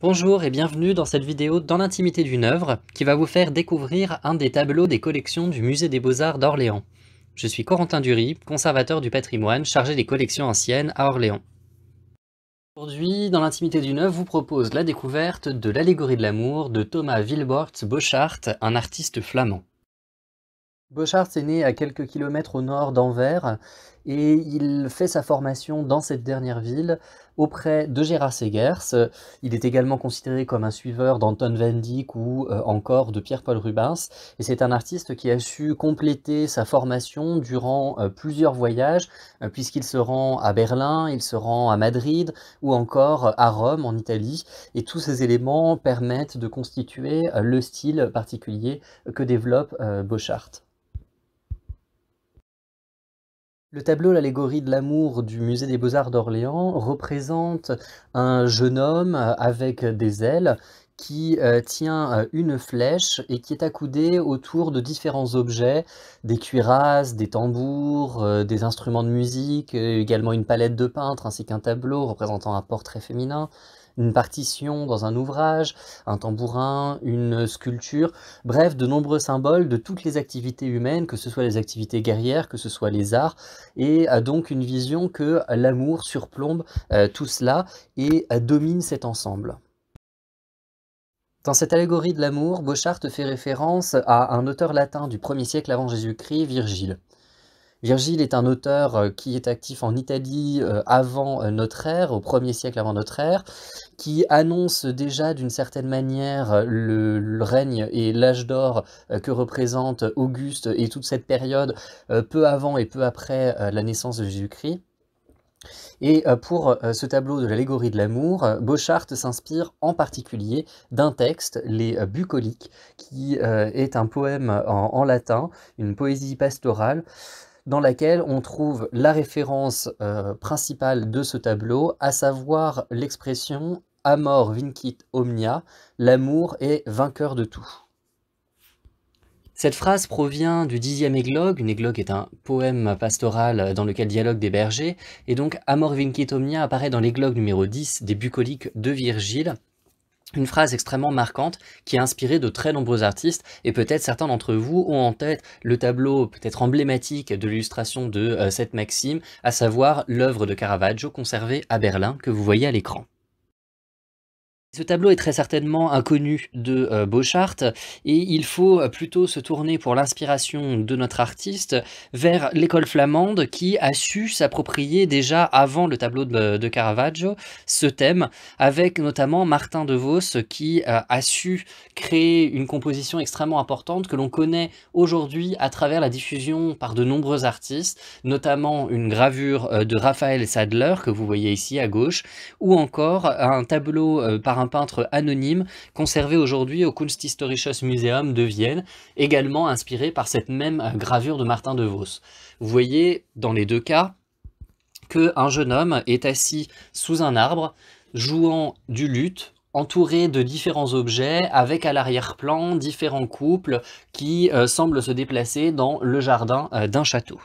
Bonjour et bienvenue dans cette vidéo dans l'intimité d'une œuvre qui va vous faire découvrir un des tableaux des collections du Musée des Beaux-Arts d'Orléans. Je suis Corentin Dury, conservateur du patrimoine chargé des collections anciennes à Orléans. Aujourd'hui, dans l'intimité d'une œuvre, vous propose la découverte de l'allégorie de l'amour de Thomas Wilbort-Bochart, un artiste flamand. Bochart est né à quelques kilomètres au nord d'Anvers et il fait sa formation dans cette dernière ville auprès de Gérard Segers. Il est également considéré comme un suiveur d'Anton van Dyck ou euh, encore de Pierre-Paul Rubens. Et c'est un artiste qui a su compléter sa formation durant euh, plusieurs voyages, euh, puisqu'il se rend à Berlin, il se rend à Madrid ou encore à Rome en Italie. Et tous ces éléments permettent de constituer le style particulier que développe Beauchart. Le tableau L'allégorie de l'amour du musée des beaux-arts d'Orléans représente un jeune homme avec des ailes qui euh, tient euh, une flèche et qui est accoudé autour de différents objets, des cuirasses, des tambours, euh, des instruments de musique, également une palette de peintre ainsi qu'un tableau représentant un portrait féminin une partition dans un ouvrage, un tambourin, une sculpture, bref, de nombreux symboles de toutes les activités humaines, que ce soit les activités guerrières, que ce soit les arts, et a donc une vision que l'amour surplombe euh, tout cela et euh, domine cet ensemble. Dans cette allégorie de l'amour, Bochart fait référence à un auteur latin du 1er siècle avant Jésus-Christ, Virgile. Virgile est un auteur euh, qui est actif en Italie euh, avant euh, notre ère, au 1er siècle avant notre ère, qui annonce déjà d'une certaine manière le, règne et l'âge d'or que représente Auguste et toute cette période peu avant et peu après la naissance de Jésus-Christ. Et pour ce tableau de l'allégorie de l'amour, Beauchart s'inspire en particulier d'un texte, Les Bucoliques, qui est un poème en latin, une poésie pastorale, dans laquelle on trouve la référence euh, principale de ce tableau, à savoir l'expression Amor vincit omnia, l'amour est vainqueur de tout. Cette phrase provient du dixième églogue, une églogue est un poème pastoral dans lequel dialogue des bergers, et donc Amor vincit omnia apparaît dans l'églogue numéro 10 des bucoliques de Virgile, une phrase extrêmement marquante qui a inspiré de très nombreux artistes et peut-être certains d'entre vous ont en tête le tableau peut-être emblématique de l'illustration de euh, cette maxime, à savoir l'œuvre de Caravaggio conservée à Berlin que vous voyez à l'écran. Ce tableau est très certainement inconnu de Boschart euh, Beauchart et il faut euh, plutôt se tourner pour l'inspiration de notre artiste vers l'école flamande qui a su s'approprier déjà avant le tableau de, Caravaggio ce thème avec notamment Martin de Vos qui euh, a su créer une composition extrêmement importante que l'on connaît aujourd'hui à travers la diffusion par de nombreux artistes, notamment une gravure de Raphaël Sadler que vous voyez ici à gauche ou encore un tableau par un un peintre anonyme conservé aujourd'hui au Kunsthistorisches Museum de Vienne, également inspiré par cette même euh, gravure de Martin de Vos. Vous voyez dans les deux cas qu'un jeune homme est assis sous un arbre, jouant du luth, entouré de différents objets, avec à l'arrière-plan différents couples qui euh, semblent se déplacer dans le jardin euh, d'un château.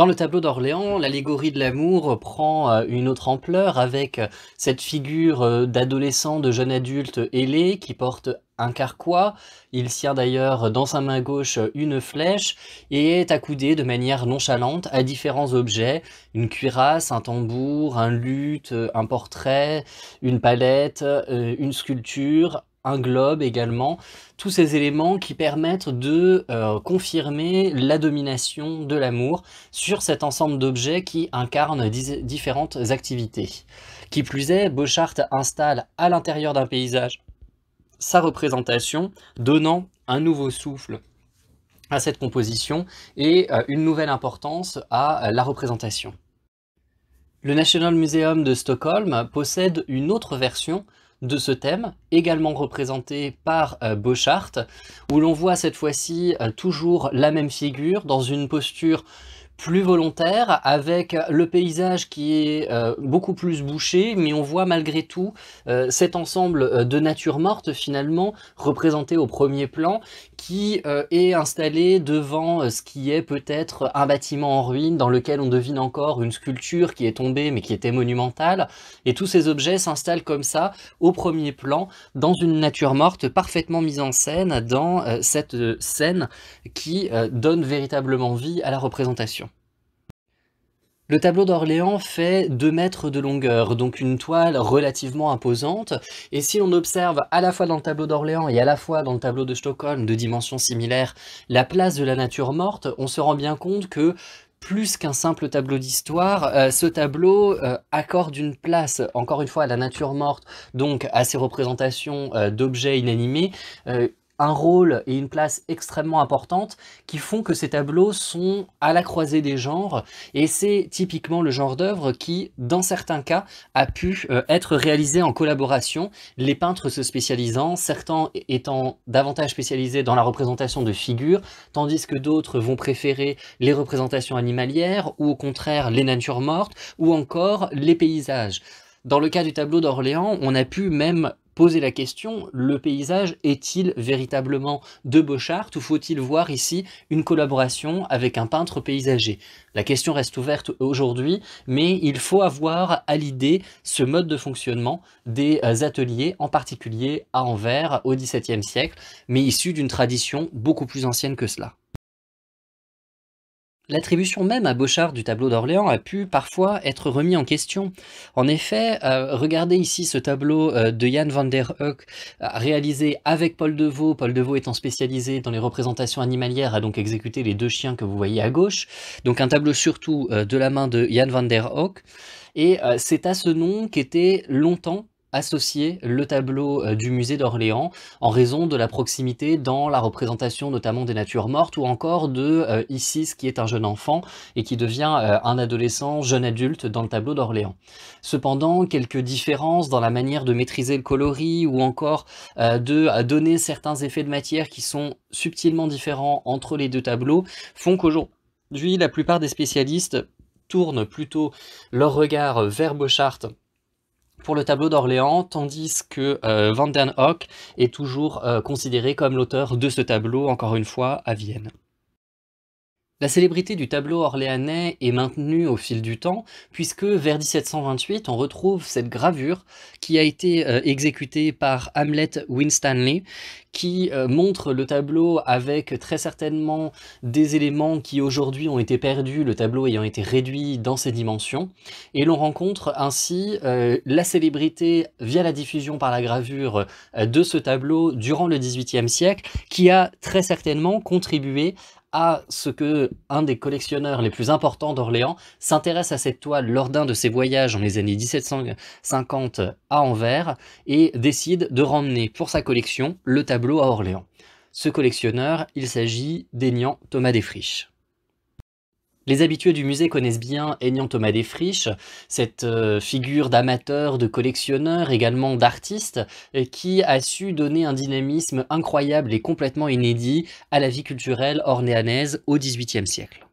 Dans le tableau d'Orléans, l'allégorie de l'amour prend euh, une autre ampleur avec euh, cette figure euh, d'adolescent, de jeune adulte ailé qui porte un carquois, il tient d'ailleurs dans sa main gauche une flèche et est accoudé de manière nonchalante à différents objets, une cuirasse, un tambour, un luth, un portrait, une palette, une sculpture, globe également tous ces éléments qui permettent de euh, confirmer la domination de l'amour sur cet ensemble d'objets qui incarnent différentes activités. Qui plus est, Bochart installe à l'intérieur d'un paysage sa représentation, donnant un nouveau souffle à cette composition et euh, une nouvelle importance à euh, la représentation. Le National Museum de Stockholm possède une autre version de ce thème, également représenté par euh, Beauchart, où l'on voit cette fois-ci euh, toujours la même figure dans une posture plus volontaire, avec le paysage qui est euh, beaucoup plus bouché, mais on voit malgré tout euh, cet ensemble euh, de nature morte finalement représenté au premier plan, qui est installé devant ce qui est peut-être un bâtiment en ruine dans lequel on devine encore une sculpture qui est tombée mais qui était monumentale, et tous ces objets s'installent comme ça au premier plan dans une nature morte parfaitement mise en scène, dans cette scène qui donne véritablement vie à la représentation. Le tableau d'Orléans fait 2 mètres de longueur, donc une toile relativement imposante, et si l'on observe à la fois dans le tableau d'Orléans et à la fois dans le tableau de Stockholm de dimensions similaires la place de la nature morte, on se rend bien compte que plus qu'un simple tableau d'histoire, euh, ce tableau euh, accorde une place, encore une fois, à la nature morte, donc à ses représentations euh, d'objets inanimés, un rôle et une place extrêmement importante qui font que ces tableaux sont à la croisée des genres et c'est typiquement le genre d'œuvre qui, dans certains cas, a pu euh, être réalisé en collaboration, les peintres se spécialisant, certains étant davantage spécialisés dans la représentation de figures, tandis que d'autres vont préférer les représentations animalières ou au contraire les natures mortes ou encore les paysages. Dans le cas du tableau d'Orléans, on a pu même poser la question, le paysage est-il véritablement de Beauchart ou faut-il voir ici une collaboration avec un peintre paysager La question reste ouverte aujourd'hui, mais il faut avoir à l'idée ce mode de fonctionnement des euh, ateliers, en particulier à Anvers au XVIIe siècle, mais issu d'une tradition beaucoup plus ancienne que cela. L'attribution même à Beauchard du tableau d'Orléans a pu parfois être remis en question. En effet, euh, regardez ici ce tableau euh, de Jan van der Hoek euh, réalisé avec Paul Deveau, Paul Deveau étant spécialisé dans les représentations animalières a donc exécuté les deux chiens que vous voyez à gauche. Donc un tableau surtout de la main de Jan van der Hoek. Et c'est à ce nom qu'était longtemps associer le tableau euh, du musée d'Orléans en raison de la proximité dans la représentation notamment des natures mortes ou encore de euh, Isis qui est un jeune enfant et qui devient euh, un adolescent, jeune adulte dans le tableau d'Orléans. Cependant, quelques différences dans la manière de maîtriser le coloris ou encore de donner certains effets de matière qui sont subtilement différents entre les deux tableaux font qu'aujourd'hui la plupart des spécialistes tournent plutôt leur regard vers Beauchart pour le tableau d'Orléans, tandis que euh, Van den Hoek est toujours euh, considéré comme l'auteur de ce tableau, encore une fois, à Vienne. La célébrité du tableau orléanais est maintenue au fil du temps, puisque vers 1728, on retrouve cette gravure qui a été euh, exécutée par Hamlet Winstanley, qui euh, montre le tableau avec très certainement des éléments qui aujourd'hui ont été perdus, le tableau ayant été réduit dans ses dimensions. Et l'on rencontre ainsi euh, la célébrité via la diffusion par la gravure de ce tableau durant le XVIIIe siècle, qui a très certainement contribué à ce que un des collectionneurs les plus importants d'Orléans s'intéresse à cette toile lors d'un de ses voyages dans les années 1750 à Anvers et décide de ramener pour sa collection le tableau à Orléans. Ce collectionneur, il s'agit d'Aignan Thomas Desfriches. Les habitués du musée connaissent bien Aignan Thomas Desfriches, cette euh, figure d'amateur, de collectionneur, également d'artiste, euh, qui a su donner un dynamisme incroyable et complètement inédit à la vie culturelle ornéanaise au XVIIIe siècle.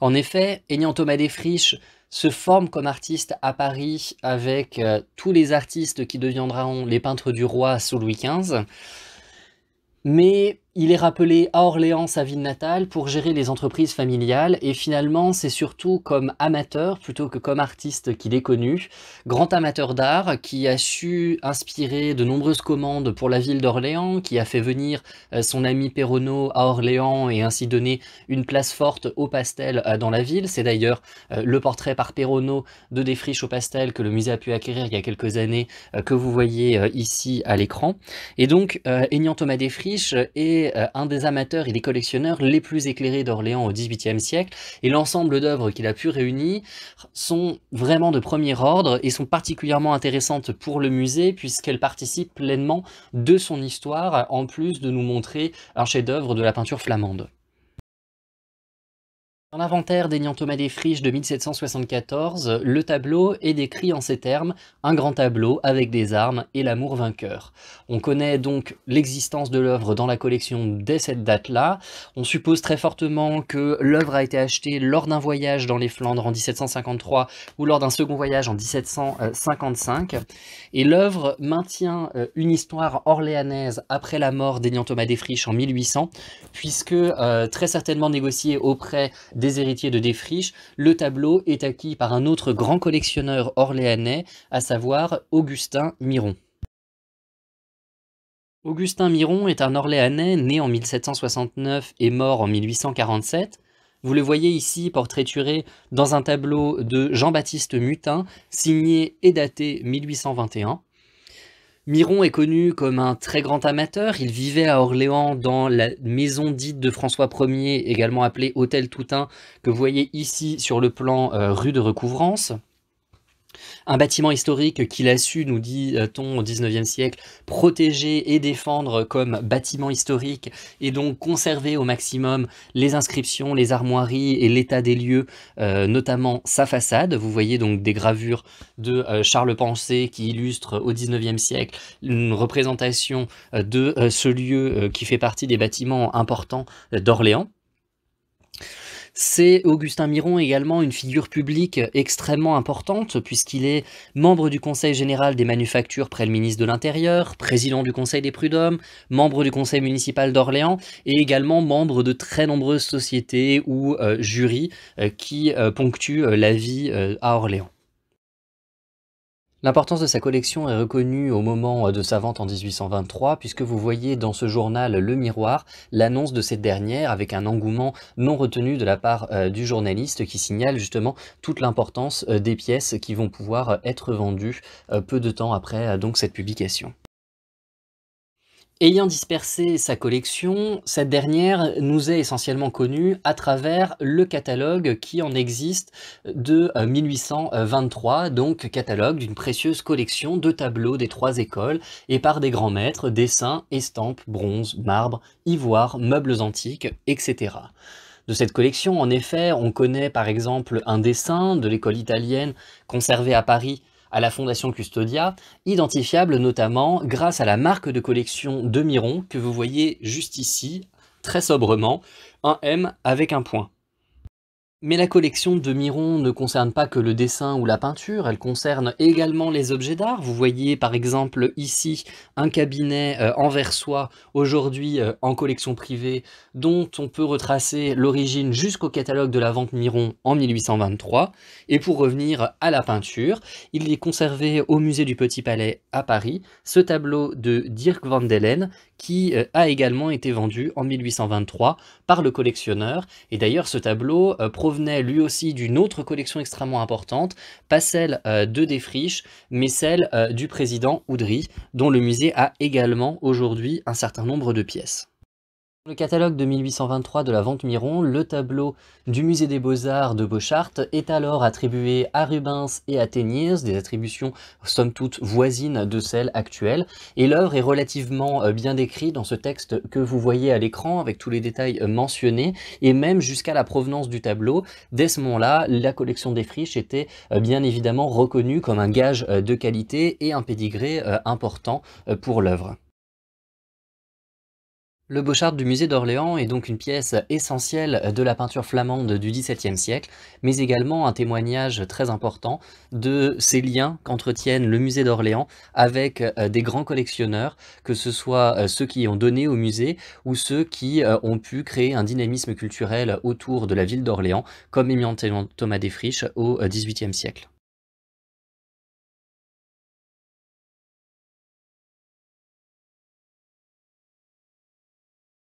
En effet, Aignan Thomas Desfriches se forme comme artiste à Paris avec euh, tous les artistes qui deviendront les peintres du roi sous Louis XV, mais il est rappelé à Orléans, sa ville natale, pour gérer les entreprises familiales, et finalement c'est surtout comme amateur plutôt que comme artiste qu'il est connu, grand amateur d'art qui a su inspirer de nombreuses commandes pour la ville d'Orléans, qui a fait venir euh, son ami Perronneau à Orléans et ainsi donné une place forte au pastel euh, dans la ville. C'est d'ailleurs euh, le portrait par Perronneau de Des au pastel que le musée a pu acquérir il y a quelques années que vous voyez ici à l'écran. Et donc Aignan Thomas Desfriches est euh, un des amateurs et des collectionneurs les plus éclairés d'Orléans au XVIIIe siècle, et l'ensemble d'œuvres qu'il a pu réunir sont vraiment de premier ordre et sont particulièrement intéressantes pour le musée puisqu'elles participent pleinement de son histoire, en plus de nous montrer un chef-d'œuvre de la peinture flamande. Dans l'inventaire Thomas des friches de 1774, le tableau est décrit en ces termes « un grand tableau avec des armes et l'amour vainqueur ». On connaît donc l'existence de l'œuvre dans la collection dès cette date-là. On suppose très fortement que l'œuvre a été achetée lors d'un voyage dans les Flandres en 1753 ou lors d'un second voyage en 1755. Et l'œuvre maintient euh, une histoire orléanaise après la mort Thomas des friches en 1800, puisque euh, très certainement négociée auprès des héritiers de Défriche, le tableau est acquis par un autre grand collectionneur orléanais, à savoir Augustin Miron. Augustin Miron est un Orléanais né en 1769 et mort en 1847. Vous le voyez ici portraituré dans un tableau de Jean-Baptiste Mutin, signé et daté 1821. Miron est connu comme un très grand amateur. Il vivait à Orléans dans la maison dite de François Ier, également appelée Hôtel Toutain, que vous voyez ici sur le plan euh, rue de Recouvrance. Un bâtiment historique qu'il a su, nous dit-on euh, au XIXe siècle, protéger et défendre comme bâtiment historique et donc conserver au maximum les inscriptions, les armoiries et l'état des lieux, euh, notamment sa façade. Vous voyez donc des gravures de euh, Charles Pensée qui illustrent au XIXe siècle une représentation de ce lieu qui fait partie des bâtiments importants d'Orléans. C'est Augustin Miron également une figure publique extrêmement importante puisqu'il est membre du Conseil général des manufactures près le ministre de l'Intérieur, président du Conseil des prud'hommes, membre du Conseil municipal d'Orléans et également membre de très nombreuses sociétés ou euh, jurys euh, qui euh, ponctuent la vie à Orléans. L'importance de sa collection est reconnue au moment de sa vente en 1823, puisque vous voyez dans ce journal Le Miroir l'annonce de cette dernière avec un engouement non retenu de la part euh, du journaliste qui signale justement toute l'importance euh, des pièces qui vont pouvoir être vendues euh, peu de temps après donc cette publication. Ayant dispersé sa collection, cette dernière nous est essentiellement connue à travers le catalogue qui en existe de 1823, euh, donc catalogue d'une précieuse collection de tableaux des trois écoles et par des grands maîtres, dessins, estampes, bronze, marbre, ivoire, meubles antiques, etc. De cette collection, en effet, on connaît par exemple un dessin de l'école italienne conservé à Paris à la Fondation Custodia, identifiable notamment grâce à la marque de collection de Miron que vous voyez juste ici, très sobrement, un M avec un point. Mais la collection de Miron ne concerne pas que le dessin ou la peinture, elle concerne également les objets d'art. Vous voyez par exemple ici un cabinet euh, en versois, aujourd'hui euh, en collection privée, dont on peut retracer l'origine jusqu'au catalogue de la vente Miron en 1823. Et pour revenir à la peinture, il est conservé au musée du Petit Palais à Paris, ce tableau de Dirk van Delen qui euh, a également été vendu en 1823 par le collectionneur. Et d'ailleurs ce tableau provenait lui aussi d'une autre collection extrêmement importante, pas celle euh, de Desfriches, mais celle euh, du président Oudry, dont le musée a également aujourd'hui un certain nombre de pièces. Le catalogue de 1823 de la Vente Miron, le tableau du musée des Beaux-Arts de Beauchart est alors attribué à Rubens et à Teniers, des attributions somme toute voisines de celles actuelles, et l'œuvre est relativement euh, bien décrite dans ce texte que vous voyez à l'écran avec tous les détails euh, mentionnés, et même jusqu'à la provenance du tableau. Dès ce moment-là, la collection des friches était euh, bien évidemment reconnue comme un gage de qualité et un pédigré important pour l'œuvre. Le Beauchard du musée d'Orléans est donc une pièce essentielle de la peinture flamande du XVIIe siècle, mais également un témoignage très important de ces liens qu'entretiennent le musée d'Orléans avec euh, des grands collectionneurs, que ce soit euh, ceux qui ont donné au musée ou ceux qui euh, ont pu créer un dynamisme culturel autour de la ville d'Orléans, comme éminent Thomas Desfriches au XVIIIe siècle.